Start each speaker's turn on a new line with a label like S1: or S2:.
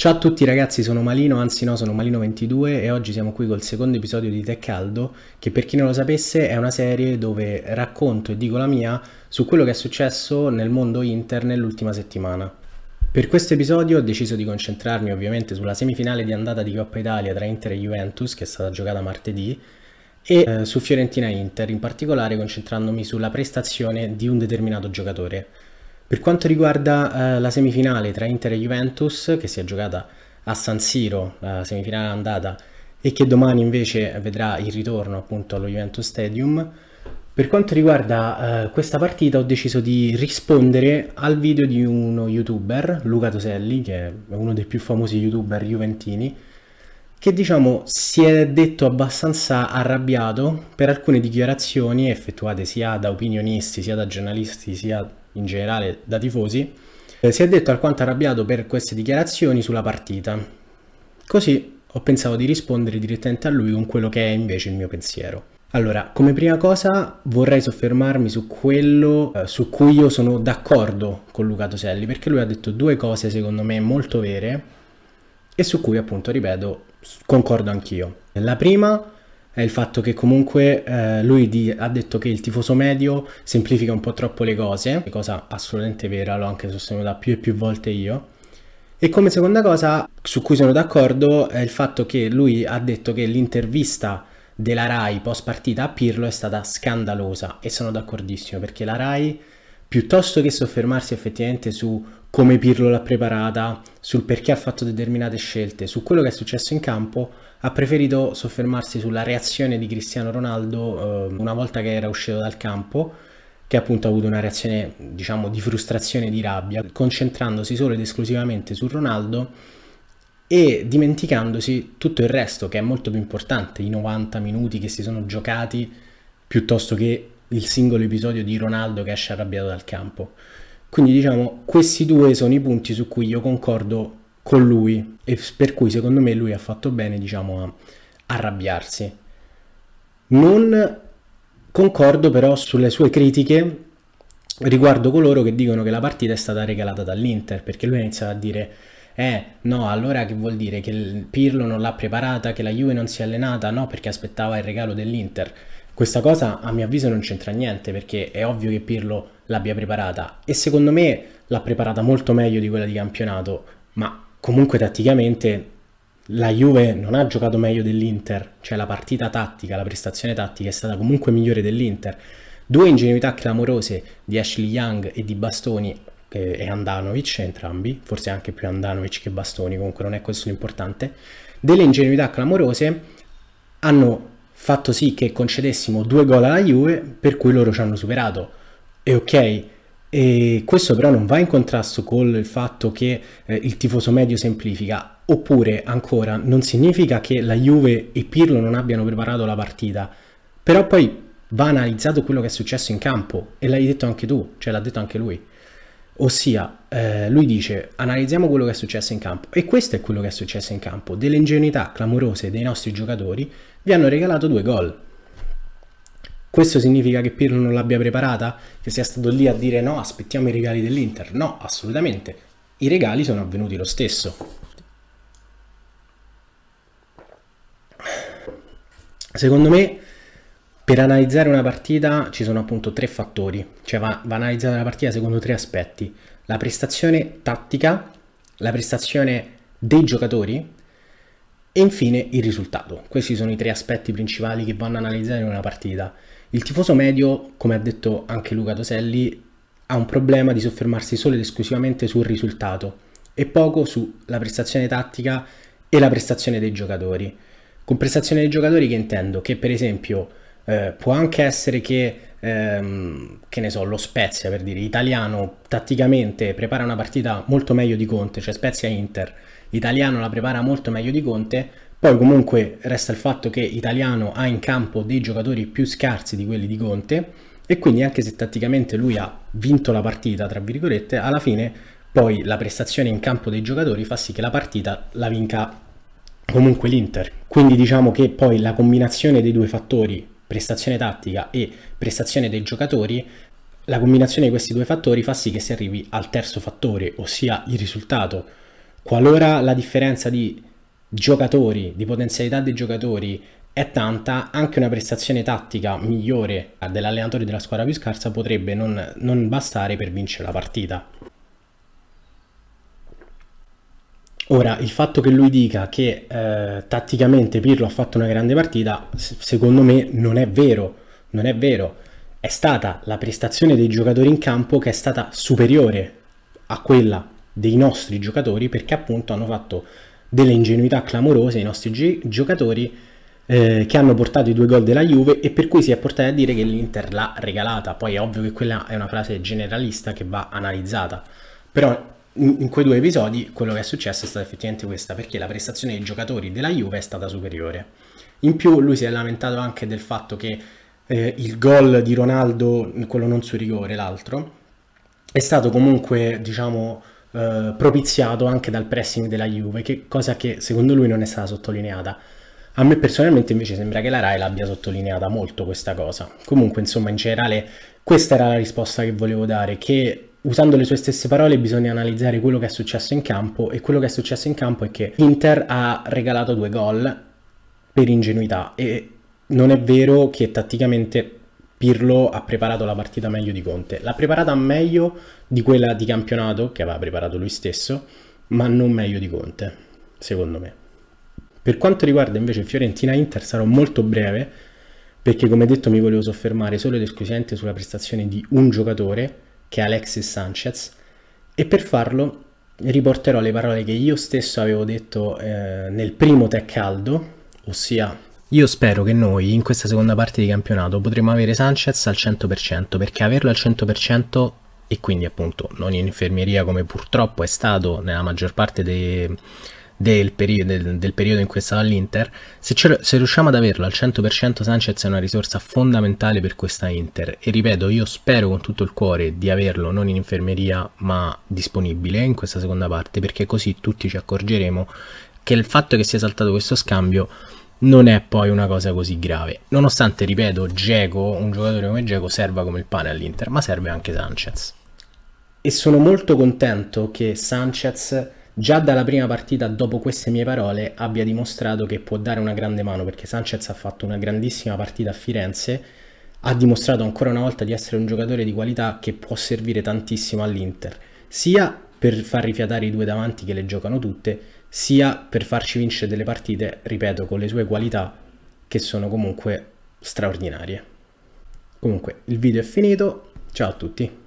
S1: Ciao a tutti ragazzi, sono Malino, anzi no, sono Malino22 e oggi siamo qui col secondo episodio di Tech Caldo, che per chi non lo sapesse è una serie dove racconto e dico la mia su quello che è successo nel mondo Inter nell'ultima settimana. Per questo episodio ho deciso di concentrarmi ovviamente sulla semifinale di andata di Coppa Italia tra Inter e Juventus, che è stata giocata martedì, e eh, su Fiorentina Inter, in particolare concentrandomi sulla prestazione di un determinato giocatore. Per quanto riguarda eh, la semifinale tra Inter e Juventus, che si è giocata a San Siro, la semifinale andata, e che domani invece vedrà il ritorno appunto allo Juventus Stadium, per quanto riguarda eh, questa partita ho deciso di rispondere al video di uno youtuber, Luca Toselli, che è uno dei più famosi youtuber juventini, che diciamo si è detto abbastanza arrabbiato per alcune dichiarazioni effettuate sia da opinionisti, sia da giornalisti, sia in generale da tifosi, eh, si è detto alquanto arrabbiato per queste dichiarazioni sulla partita. Così ho pensato di rispondere direttamente a lui con quello che è invece il mio pensiero. Allora, come prima cosa vorrei soffermarmi su quello eh, su cui io sono d'accordo con Luca Toselli, perché lui ha detto due cose secondo me molto vere e su cui appunto, ripeto, concordo anch'io. La prima è il fatto che comunque eh, lui di, ha detto che il tifoso medio semplifica un po' troppo le cose, cosa assolutamente vera, l'ho anche sostenuta più e più volte io. E come seconda cosa su cui sono d'accordo è il fatto che lui ha detto che l'intervista della RAI post partita a Pirlo è stata scandalosa e sono d'accordissimo perché la RAI piuttosto che soffermarsi effettivamente su come Pirlo l'ha preparata, sul perché ha fatto determinate scelte, su quello che è successo in campo, ha preferito soffermarsi sulla reazione di Cristiano Ronaldo eh, una volta che era uscito dal campo, che appunto ha avuto una reazione diciamo di frustrazione, e di rabbia, concentrandosi solo ed esclusivamente su Ronaldo e dimenticandosi tutto il resto che è molto più importante, i 90 minuti che si sono giocati piuttosto che il singolo episodio di Ronaldo che esce arrabbiato dal campo. Quindi diciamo, questi due sono i punti su cui io concordo con lui e per cui secondo me lui ha fatto bene, diciamo, a arrabbiarsi. Non concordo però sulle sue critiche riguardo coloro che dicono che la partita è stata regalata dall'Inter, perché lui ha iniziato a dire eh no, allora che vuol dire che il Pirlo non l'ha preparata, che la Juve non si è allenata? No, perché aspettava il regalo dell'Inter. Questa cosa a mio avviso non c'entra niente perché è ovvio che Pirlo l'abbia preparata e secondo me l'ha preparata molto meglio di quella di campionato, ma comunque tatticamente la Juve non ha giocato meglio dell'Inter, cioè la partita tattica, la prestazione tattica è stata comunque migliore dell'Inter. Due ingenuità clamorose di Ashley Young e di Bastoni e Andanovic, entrambi, forse anche più Andanovic che Bastoni, comunque non è questo l'importante, delle ingenuità clamorose hanno fatto sì che concedessimo due gol alla Juve per cui loro ci hanno superato. E ok, e questo però non va in contrasto con il fatto che eh, il tifoso medio semplifica, oppure ancora non significa che la Juve e Pirlo non abbiano preparato la partita, però poi va analizzato quello che è successo in campo e l'hai detto anche tu, cioè l'ha detto anche lui. Ossia, eh, lui dice, analizziamo quello che è successo in campo e questo è quello che è successo in campo. Delle ingenuità clamorose dei nostri giocatori vi hanno regalato due gol. Questo significa che Pirlo non l'abbia preparata? Che sia stato lì a dire no, aspettiamo i regali dell'Inter? No, assolutamente. I regali sono avvenuti lo stesso. Secondo me per analizzare una partita ci sono appunto tre fattori, cioè va, va analizzata la partita secondo tre aspetti, la prestazione tattica, la prestazione dei giocatori e infine il risultato. Questi sono i tre aspetti principali che vanno analizzati in una partita. Il tifoso medio, come ha detto anche Luca Toselli, ha un problema di soffermarsi solo ed esclusivamente sul risultato e poco sulla prestazione tattica e la prestazione dei giocatori. Con prestazione dei giocatori che intendo? Che per esempio eh, può anche essere che, ehm, che ne so, lo Spezia, per dire, italiano tatticamente prepara una partita molto meglio di Conte, cioè Spezia-Inter, italiano la prepara molto meglio di Conte, poi comunque resta il fatto che italiano ha in campo dei giocatori più scarsi di quelli di Conte e quindi anche se tatticamente lui ha vinto la partita, tra virgolette, alla fine poi la prestazione in campo dei giocatori fa sì che la partita la vinca comunque l'Inter. Quindi diciamo che poi la combinazione dei due fattori prestazione tattica e prestazione dei giocatori, la combinazione di questi due fattori fa sì che si arrivi al terzo fattore, ossia il risultato. Qualora la differenza di giocatori, di potenzialità dei giocatori è tanta, anche una prestazione tattica migliore dell'allenatore della squadra più scarsa potrebbe non, non bastare per vincere la partita. Ora, il fatto che lui dica che eh, tatticamente Pirlo ha fatto una grande partita, secondo me non è vero, non è vero. È stata la prestazione dei giocatori in campo che è stata superiore a quella dei nostri giocatori perché appunto hanno fatto delle ingenuità clamorose i nostri gi giocatori eh, che hanno portato i due gol della Juve e per cui si è portati a dire che l'Inter l'ha regalata. Poi è ovvio che quella è una frase generalista che va analizzata, però in quei due episodi quello che è successo è stata effettivamente questa, perché la prestazione dei giocatori della Juve è stata superiore. In più lui si è lamentato anche del fatto che eh, il gol di Ronaldo, quello non su rigore, l'altro, è stato comunque, diciamo, eh, propiziato anche dal pressing della Juve, che cosa che secondo lui non è stata sottolineata. A me personalmente invece sembra che la RAI l'abbia sottolineata molto questa cosa. Comunque, insomma, in generale questa era la risposta che volevo dare, che usando le sue stesse parole bisogna analizzare quello che è successo in campo e quello che è successo in campo è che l'Inter ha regalato due gol per ingenuità e non è vero che tatticamente Pirlo ha preparato la partita meglio di Conte, l'ha preparata meglio di quella di campionato che aveva preparato lui stesso, ma non meglio di Conte, secondo me. Per quanto riguarda invece Fiorentina-Inter sarò molto breve perché come detto mi volevo soffermare solo ed esclusivamente sulla prestazione di un giocatore che è Alexis Sanchez, e per farlo riporterò le parole che io stesso avevo detto eh, nel primo tè caldo, ossia io spero che noi in questa seconda parte di campionato potremo avere Sanchez al 100% perché averlo al 100% e quindi appunto non in infermeria come purtroppo è stato nella maggior parte dei del, peri- del, del periodo in cui stava all'Inter, se, se riusciamo ad averlo al 100% Sanchez è una risorsa fondamentale per questa Inter e ripeto, io spero con tutto il cuore di averlo non in infermeria ma disponibile in questa seconda parte perché così tutti ci accorgeremo che il fatto che sia saltato questo scambio non è poi una cosa così grave. Nonostante, ripeto, Geco, un giocatore come Geco serva come il pane all'Inter, ma serve anche Sanchez. E sono molto contento che Sanchez già dalla prima partita, dopo queste mie parole, abbia dimostrato che può dare una grande mano perché Sanchez ha fatto una grandissima partita a Firenze, ha dimostrato ancora una volta di essere un giocatore di qualità che può servire tantissimo all'Inter, sia per far rifiatare i due davanti che le giocano tutte, sia per farci vincere delle partite, ripeto, con le sue qualità che sono comunque straordinarie. Comunque il video è finito, ciao a tutti!